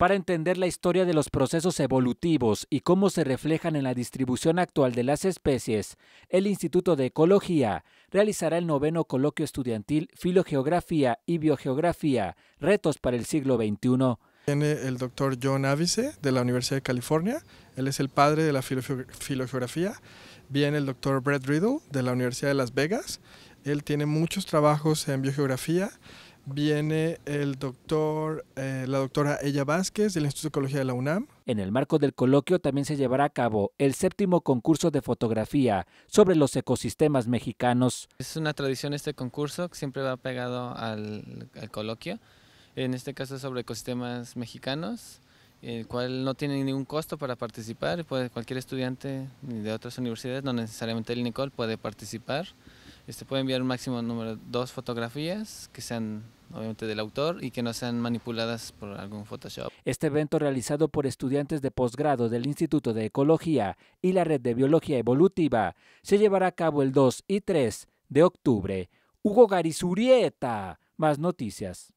para entender la historia de los procesos evolutivos y cómo se reflejan en la distribución actual de las especies, el Instituto de Ecología realizará el noveno coloquio estudiantil Filogeografía y Biogeografía, Retos para el siglo XXI. Viene el doctor John Avice de la Universidad de California, él es el padre de la filogeografía. Viene el doctor Brett Riddle de la Universidad de Las Vegas, él tiene muchos trabajos en biogeografía viene el doctor, eh, la doctora Ella Vázquez del Instituto de Ecología de la UNAM. En el marco del coloquio también se llevará a cabo el séptimo concurso de fotografía sobre los ecosistemas mexicanos. Es una tradición este concurso, que siempre va pegado al, coloquio, en este caso sobre ecosistemas mexicanos el cual no tiene ningún costo para participar, puede, cualquier estudiante de otras universidades, no necesariamente el NICOL, puede participar. Este puede enviar un máximo número dos fotografías que sean obviamente del autor, y que no sean manipuladas por algún Photoshop. Este evento realizado por estudiantes de posgrado del Instituto de Ecología y la Red de Biología Evolutiva se llevará a cabo el 2 y 3 de octubre. Hugo Garizurieta, más noticias.